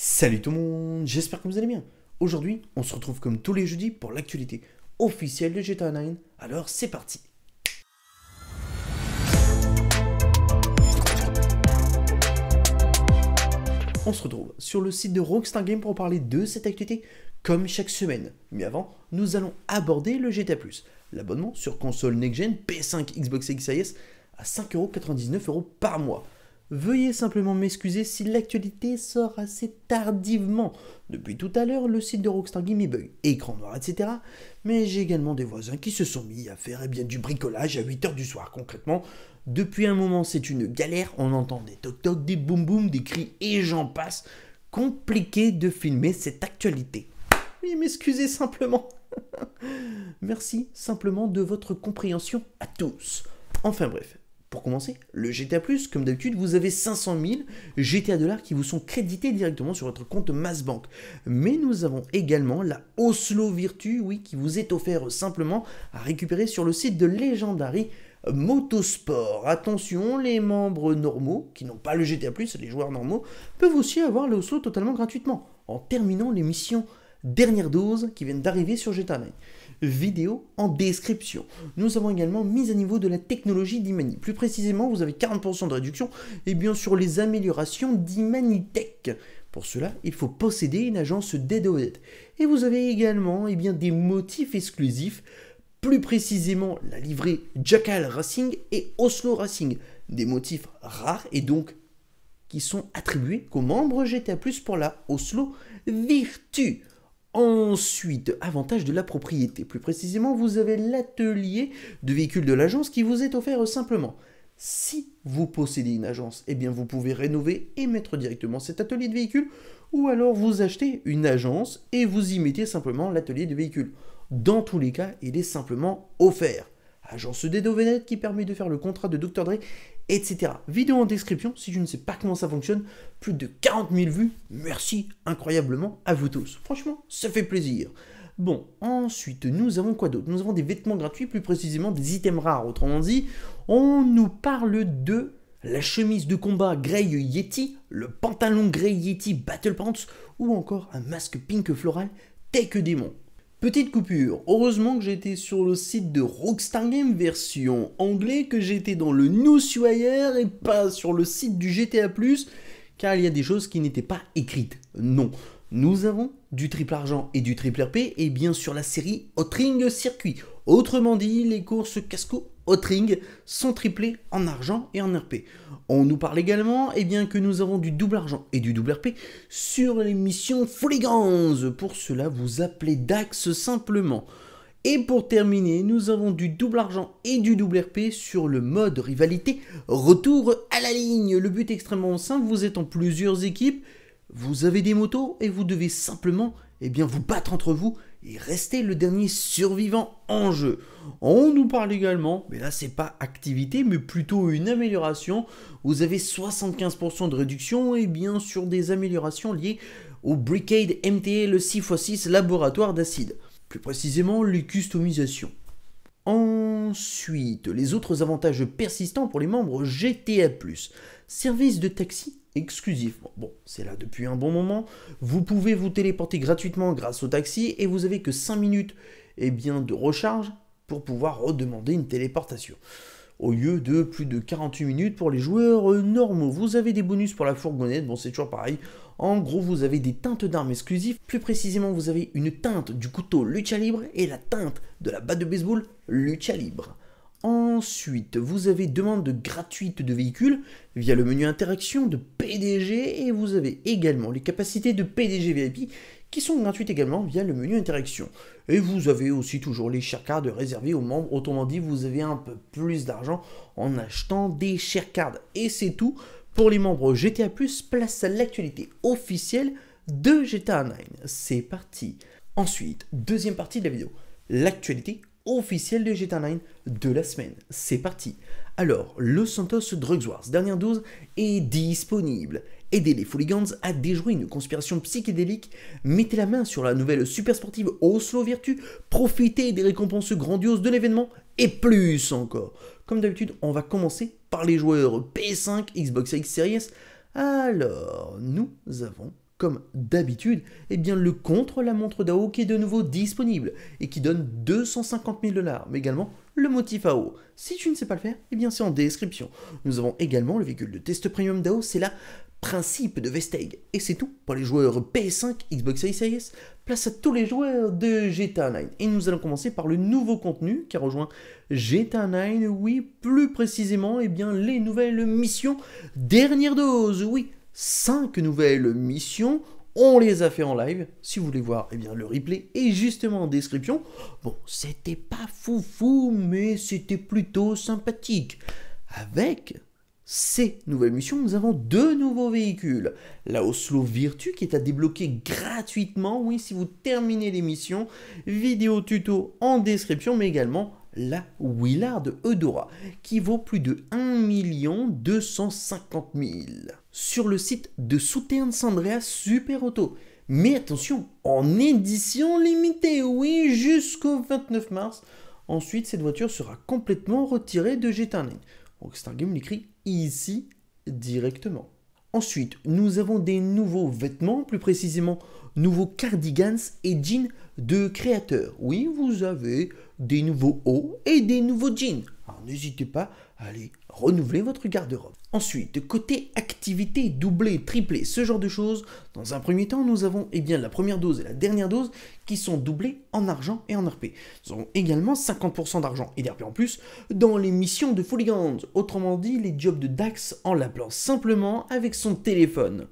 Salut tout le monde, j'espère que vous allez bien. Aujourd'hui, on se retrouve comme tous les jeudis pour l'actualité officielle de GTA 9. Alors c'est parti On se retrouve sur le site de Rockstar Game pour parler de cette actualité comme chaque semaine. Mais avant, nous allons aborder le GTA+, l'abonnement sur console next-gen PS5, Xbox Series à 5,99€ par mois. Veuillez simplement m'excuser si l'actualité sort assez tardivement. Depuis tout à l'heure, le site de Rockstar Game bug, écran noir, etc. Mais j'ai également des voisins qui se sont mis à faire eh bien, du bricolage à 8h du soir. Concrètement, depuis un moment, c'est une galère. On entend des toc-toc, des boum-boum, des cris et j'en passe. Compliqué de filmer cette actualité. Oui, m'excuser simplement. Merci simplement de votre compréhension à tous. Enfin bref, pour commencer, le GTA+, comme d'habitude, vous avez 500 000 GTA dollars qui vous sont crédités directement sur votre compte Massbank. Mais nous avons également la Oslo Virtue, oui, qui vous est offerte simplement à récupérer sur le site de Legendary Motosport. Attention, les membres normaux, qui n'ont pas le GTA+, les joueurs normaux, peuvent aussi avoir le Oslo totalement gratuitement, en terminant les missions dernière dose qui viennent d'arriver sur GTA vidéo en description. Nous avons également mis à niveau de la technologie d'Imani. Plus précisément, vous avez 40% de réduction et bien sûr les améliorations Tech. Pour cela, il faut posséder une agence DDOD. Et vous avez également eh bien, des motifs exclusifs, plus précisément la livrée Jackal Racing et Oslo Racing. Des motifs rares et donc qui sont attribués qu'aux membres GTA Plus pour la Oslo Virtu. Ensuite, avantage de la propriété. Plus précisément, vous avez l'atelier de véhicules de l'agence qui vous est offert simplement. Si vous possédez une agence, eh bien vous pouvez rénover et mettre directement cet atelier de véhicules, ou alors vous achetez une agence et vous y mettez simplement l'atelier de véhicules. Dans tous les cas, il est simplement offert. Agence des qui permet de faire le contrat de Dr. Dre etc. Vidéo en description si je ne sais pas comment ça fonctionne. Plus de 40 000 vues. Merci incroyablement à vous tous. Franchement, ça fait plaisir. Bon, ensuite, nous avons quoi d'autre Nous avons des vêtements gratuits, plus précisément des items rares. Autrement dit, on nous parle de la chemise de combat Grey Yeti, le pantalon Grey Yeti Battle Pants ou encore un masque pink floral Take Demon. Petite coupure, heureusement que j'étais sur le site de Rockstar Game version anglais, que j'étais dans le Newswire et pas sur le site du GTA+, car il y a des choses qui n'étaient pas écrites. Non, nous avons du triple argent et du triple RP, et bien sûr la série Hot Circuit. Autrement dit, les courses Casco Ring sont triplées en argent et en RP. On nous parle également et eh bien, que nous avons du double argent et du double RP sur les missions Fulligans. Pour cela, vous appelez DAX simplement. Et pour terminer, nous avons du double argent et du double RP sur le mode rivalité. Retour à la ligne. Le but est extrêmement simple, vous êtes en plusieurs équipes, vous avez des motos et vous devez simplement eh bien, vous battre entre vous et rester le dernier survivant en jeu. On nous parle également, mais là c'est pas activité, mais plutôt une amélioration. Vous avez 75% de réduction et bien sûr des améliorations liées au Brigade MTA le 6x6 laboratoire d'acide. Plus précisément les customisations. Ensuite, les autres avantages persistants pour les membres GTA+. Service de taxi Exclusivement. Bon, c'est là depuis un bon moment. Vous pouvez vous téléporter gratuitement grâce au taxi et vous avez que 5 minutes et eh bien, de recharge pour pouvoir redemander une téléportation. Au lieu de plus de 48 minutes pour les joueurs euh, normaux, vous avez des bonus pour la fourgonnette, bon c'est toujours pareil. En gros, vous avez des teintes d'armes exclusives, plus précisément vous avez une teinte du couteau Lucha Libre et la teinte de la batte de baseball Lucha Libre. Ensuite, vous avez demande gratuite de véhicules via le menu interaction de PDG et vous avez également les capacités de PDG VIP qui sont gratuites également via le menu interaction. Et vous avez aussi toujours les share cards réservés aux membres. Autrement dit, vous avez un peu plus d'argent en achetant des share cards. Et c'est tout pour les membres GTA+, place à l'actualité officielle de GTA 9. C'est parti. Ensuite, deuxième partie de la vidéo, l'actualité officiel de GTA 9 de la semaine. C'est parti Alors, le Santos Drugs Wars, dernière dose, est disponible. Aidez les Fooligans à déjouer une conspiration psychédélique, mettez la main sur la nouvelle super sportive Oslo Virtu, profitez des récompenses grandioses de l'événement et plus encore. Comme d'habitude, on va commencer par les joueurs P5, Xbox X Series. Alors, nous avons comme d'habitude, eh bien le contre-la-montre DAO qui est de nouveau disponible et qui donne 250 000 dollars, mais également le motif AO. Si tu ne sais pas le faire, eh bien c'est en description. Nous avons également le véhicule de test premium DAO, c'est la principe de Vesteg. Et c'est tout pour les joueurs PS5, Xbox Series S, place à tous les joueurs de GTA 9. Et nous allons commencer par le nouveau contenu qui a rejoint GTA 9, oui, plus précisément, eh bien, les nouvelles missions dernière dose, oui. Cinq nouvelles missions. On les a fait en live. Si vous voulez voir, eh bien, le replay est justement en description. Bon, c'était pas fou fou, mais c'était plutôt sympathique. Avec ces nouvelles missions, nous avons deux nouveaux véhicules. La Oslo Virtu qui est à débloquer gratuitement, oui, si vous terminez l'émission. missions. Vidéo tuto en description, mais également la Willard Eudora, qui vaut plus de 1 250 000 sur le site de Souterne Sandrea Super Auto. Mais attention, en édition limitée, oui, jusqu'au 29 mars. Ensuite, cette voiture sera complètement retirée de GTA c'est un Game l'écrit ici directement. Ensuite, nous avons des nouveaux vêtements, plus précisément nouveaux cardigans et jeans de créateurs. Oui, vous avez des nouveaux hauts et des nouveaux jeans. Alors n'hésitez pas à aller renouveler votre garde-robe. Ensuite, côté activité doublé, triplé, ce genre de choses, dans un premier temps, nous avons eh bien, la première dose et la dernière dose qui sont doublées en argent et en RP. Nous avons également 50% d'argent et d'RP en plus dans les missions de Fooligans, autrement dit les jobs de Dax en l'appelant simplement avec son téléphone.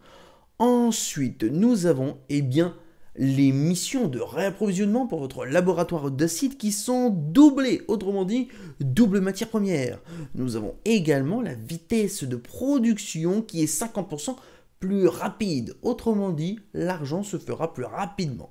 Ensuite, nous avons eh bien, les missions de réapprovisionnement pour votre laboratoire d'acide qui sont doublées, autrement dit, double matière première. Nous avons également la vitesse de production qui est 50% plus rapide, autrement dit, l'argent se fera plus rapidement.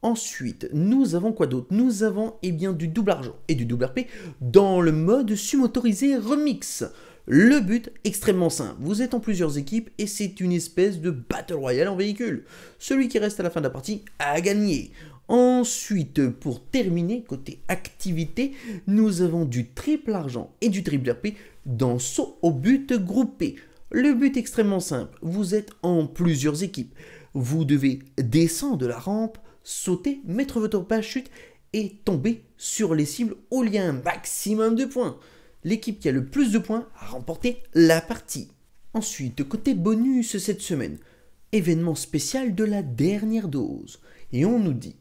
Ensuite, nous avons quoi d'autre Nous avons eh bien, du double argent et du double RP dans le mode sumotorisé remix. Le but, extrêmement simple. Vous êtes en plusieurs équipes et c'est une espèce de battle royale en véhicule. Celui qui reste à la fin de la partie a gagné. Ensuite, pour terminer, côté activité, nous avons du triple argent et du triple RP dans saut au but groupé. Le but extrêmement simple, vous êtes en plusieurs équipes. Vous devez descendre de la rampe, sauter, mettre votre chute et tomber sur les cibles au lien maximum de points l'équipe qui a le plus de points a remporté la partie. Ensuite, côté bonus cette semaine, événement spécial de la dernière dose. Et on nous dit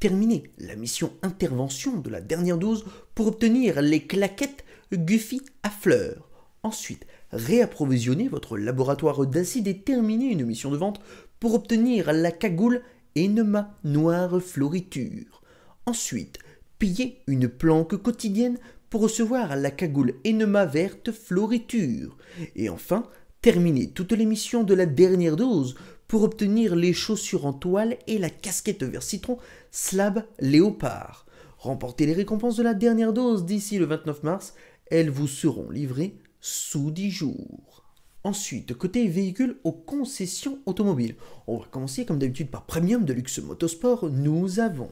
terminez la mission intervention de la dernière dose pour obtenir les claquettes Guffy à fleurs. Ensuite, réapprovisionnez votre laboratoire d'acide et terminez une mission de vente pour obtenir la cagoule Enema noire floriture. Ensuite, piller une planque quotidienne pour recevoir la cagoule enema verte floriture. Et enfin, terminer toute l'émission de la dernière dose pour obtenir les chaussures en toile et la casquette vert citron slab léopard. Remportez les récompenses de la dernière dose d'ici le 29 mars, elles vous seront livrées sous 10 jours. Ensuite, côté véhicules aux concessions automobiles, on va commencer comme d'habitude par Premium de luxe Motorsport. nous avons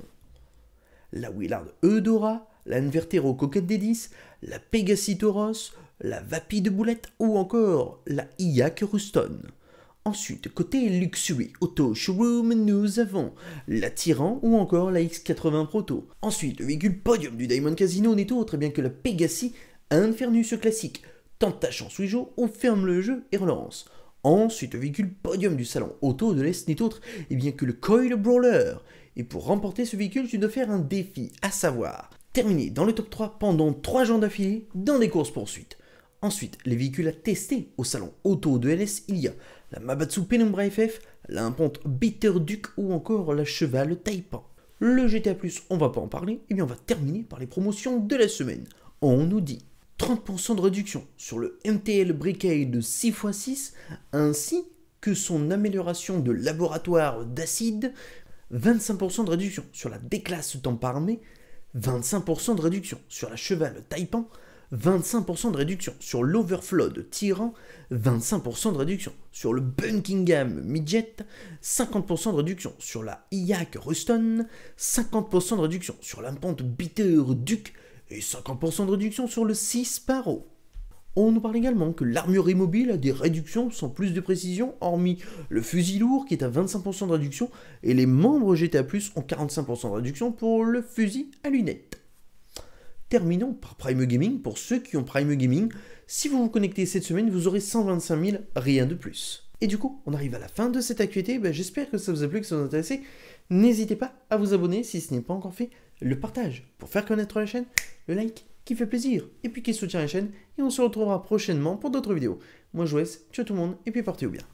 la Willard Eudora, la Coquette des 10, la Tauros, la Vapi de Boulette ou encore la Iac Ruston. Ensuite, côté Luxury Auto Showroom, nous avons la Tyran ou encore la X80 Proto. Ensuite, le véhicule podium du Diamond Casino n'est autre bien que la Pegasi Infernus classique. Tant ta chance on ferme le jeu et relance. Ensuite, le véhicule podium du salon auto de l'Est n'est autre bien que le Coil Brawler. Et pour remporter ce véhicule, tu dois faire un défi, à savoir terminé dans le top 3 pendant 3 jours d'affilée dans des courses poursuites. Ensuite, les véhicules à tester au salon auto de LS, il y a la Mabatsu Penumbra FF, la Ponte Bitter Duke ou encore la Cheval Taipan. Le GTA+, on va pas en parler, et eh bien on va terminer par les promotions de la semaine. On nous dit 30% de réduction sur le MTL Briquet de 6x6, ainsi que son amélioration de laboratoire d'acide, 25% de réduction sur la déclasse temps par 25% de réduction sur la cheval taipan, 25% de réduction sur l'overflow de Tyran, 25% de réduction sur le Bunkingham Midget, 50% de réduction sur la IAC Ruston, 50% de réduction sur la pente Bitter Duke et 50% de réduction sur le 6 paro. On nous parle également que l'armure immobile a des réductions sans plus de précision, hormis le fusil lourd qui est à 25% de réduction et les membres GTA Plus ont 45% de réduction pour le fusil à lunettes. Terminons par Prime Gaming. Pour ceux qui ont Prime Gaming, si vous vous connectez cette semaine, vous aurez 125 000, rien de plus. Et du coup, on arrive à la fin de cette actualité. Ben, j'espère que ça vous a plu, que ça vous a intéressé. N'hésitez pas à vous abonner si ce n'est pas encore fait, le partage pour faire connaître la chaîne, le like qui fait plaisir et puis qui soutient la chaîne. Et on se retrouvera prochainement pour d'autres vidéos. Moi, je laisse, ciao tout le monde et puis portez-vous bien.